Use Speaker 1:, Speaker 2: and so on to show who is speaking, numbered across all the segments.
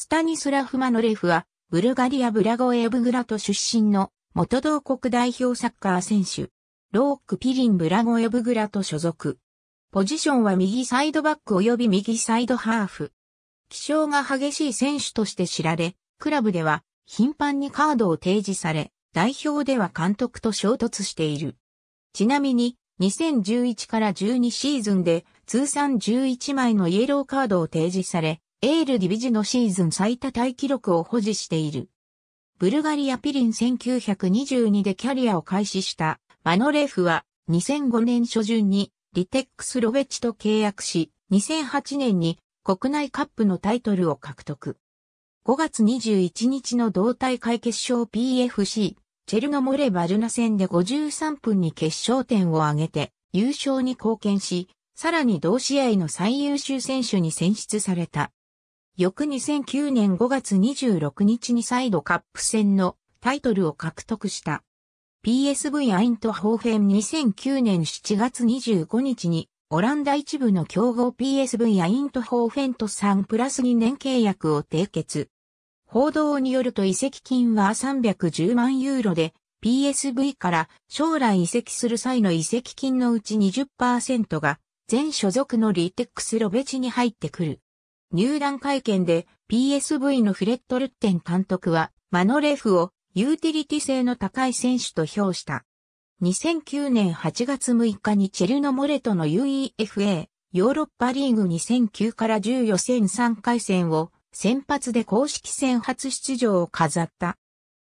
Speaker 1: スタニスラフ・マノレフは、ブルガリア・ブラゴエブグラト出身の元同国代表サッカー選手。ローク・ピリン・ブラゴエブグラト所属。ポジションは右サイドバック及び右サイドハーフ。気象が激しい選手として知られ、クラブでは頻繁にカードを提示され、代表では監督と衝突している。ちなみに、2011から12シーズンで通算11枚のイエローカードを提示され、エールディビジのシーズン最多タイ記録を保持している。ブルガリアピリン1922でキャリアを開始したマノレーフは2005年初旬にリテックスロベチと契約し2008年に国内カップのタイトルを獲得。5月21日の同大会決勝 PFC チェルノモレバルナ戦で53分に決勝点を挙げて優勝に貢献し、さらに同試合の最優秀選手に選出された。翌2009年5月26日に再度カップ戦のタイトルを獲得した。PSV アイントホーフェン2009年7月25日にオランダ一部の競合 PSV アイントホーフェンと3プラス2年契約を締結。報道によると移籍金は310万ユーロで PSV から将来移籍する際の移籍金のうち20%が全所属のリテックスロベチに入ってくる。入団会見で PSV のフレッド・ルッテン監督はマノレフをユーティリティ性の高い選手と評した。2009年8月6日にチェルノモレトの UEFA ヨーロッパリーグ2009から1 4予選3回戦を先発で公式戦初出場を飾った。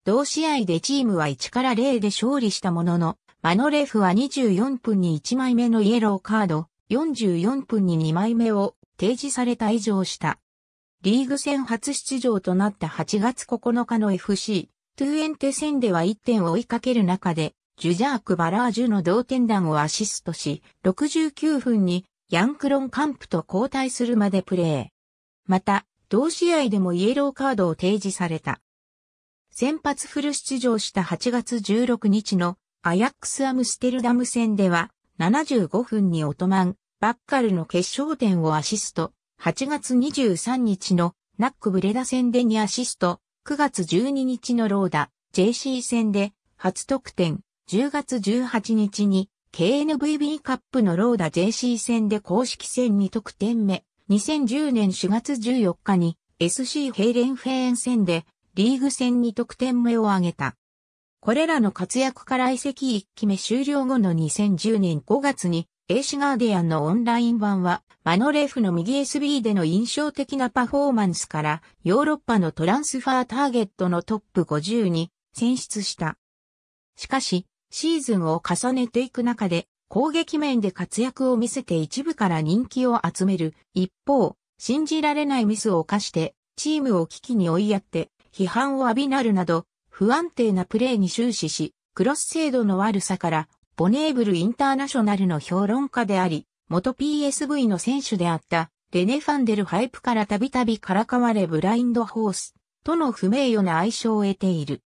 Speaker 1: 同試合でチームは1から0で勝利したものの、マノレフは24分に1枚目のイエローカード、44分に2枚目を提示された以上した。リーグ戦初出場となった8月9日の FC、トゥエンテ戦では1点を追いかける中で、ジュジャーク・バラージュの同点弾をアシストし、69分にヤンクロン・カンプと交代するまでプレー。また、同試合でもイエローカードを提示された。先発フル出場した8月16日のアヤックス・アムステルダム戦では、75分にオトマン、バッカルの決勝点をアシスト、8月23日のナックブレダ戦で2アシスト、9月12日のローダ、JC 戦で初得点、10月18日に KNVB カップのローダ JC 戦で公式戦2得点目、2010年4月14日に SC ヘイレンフェーン戦でリーグ戦2得点目を挙げた。これらの活躍から移籍1期目終了後の2010年5月に英シガーディアンのオンライン版は、マノレフの右 SB での印象的なパフォーマンスから、ヨーロッパのトランスファーターゲットのトップ50に選出した。しかし、シーズンを重ねていく中で、攻撃面で活躍を見せて一部から人気を集める。一方、信じられないミスを犯して、チームを危機に追いやって、批判を浴びなるなど、不安定なプレーに終始し、クロス精度の悪さからボネーブルインターナショナルの評論家であり、元 PSV の選手であったレネ・ファンデル・ハイプからたびたびからかわれブラインドホースとの不名誉な愛称を得ている。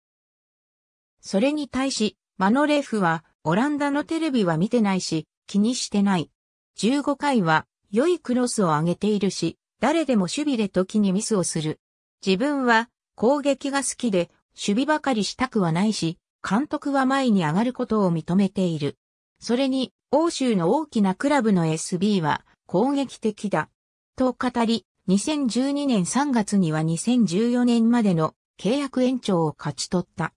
Speaker 1: それに対し、マノレフはオランダのテレビは見てないし、気にしてない。15回は良いクロスを上げているし、誰でも守備で時にミスをする。自分は攻撃が好きで守備ばかりしたくはないし、監督は前に上がることを認めている。それに、欧州の大きなクラブの SB は攻撃的だ。と語り、2012年3月には2014年までの契約延長を勝ち取った。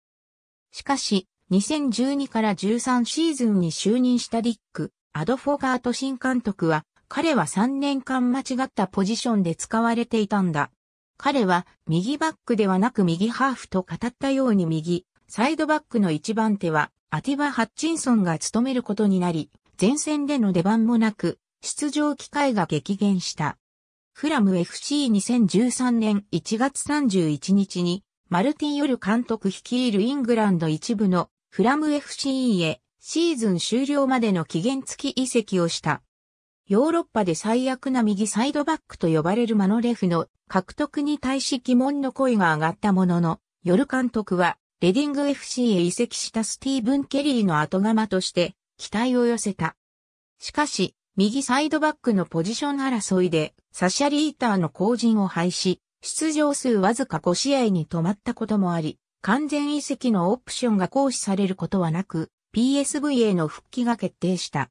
Speaker 1: しかし、2012から13シーズンに就任したリック、アドフォガート新監督は、彼は3年間間違ったポジションで使われていたんだ。彼は右バックではなく右ハーフと語ったように右サイドバックの一番手は、アティバ・ハッチンソンが務めることになり、前線での出番もなく、出場機会が激減した。フラム FC2013 年1月31日に、マルティン・ヨル監督率いるイングランド一部のフラム FC へシーズン終了までの期限付き移籍をした。ヨーロッパで最悪な右サイドバックと呼ばれるマノレフの獲得に対し疑問の声が上がったものの、ヨル監督はレディング FC へ移籍したスティーブン・ケリーの後釜として期待を寄せた。しかし、右サイドバックのポジション争いでサシャリーターの後陣を廃止、出場数わずか5試合に止まったこともあり、完全移籍のオプションが行使されることはなく、PSV への復帰が決定した。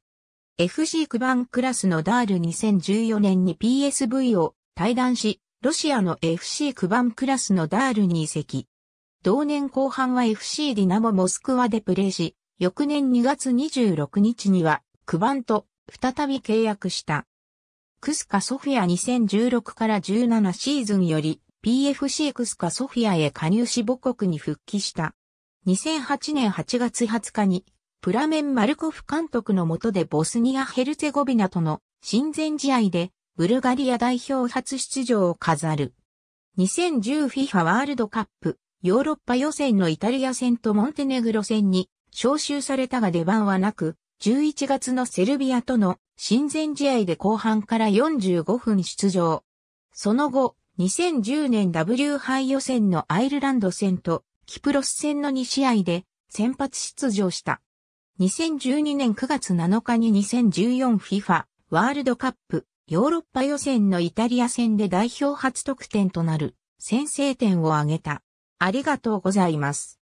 Speaker 1: FC クバンクラスのダール2014年に PSV を退団し、ロシアの FC クバンクラスのダールに移籍。同年後半は FC ディナモモスクワでプレーし、翌年2月26日には、クバンと再び契約した。クスカソフィア2016から17シーズンより PFC クスカソフィアへ加入し母国に復帰した。2008年8月20日にプラメン・マルコフ監督の下でボスニア・ヘルツェゴビナとの親善試合でブルガリア代表初出場を飾る。2010FIFA ワールドカップヨーロッパ予選のイタリア戦とモンテネグロ戦に招集されたが出番はなく、11月のセルビアとの親善試合で後半から45分出場。その後、2010年 W 杯予選のアイルランド戦とキプロス戦の2試合で先発出場した。2012年9月7日に 2014FIFA ワールドカップヨーロッパ予選のイタリア戦で代表初得点となる先制点を挙げた。ありがとうございます。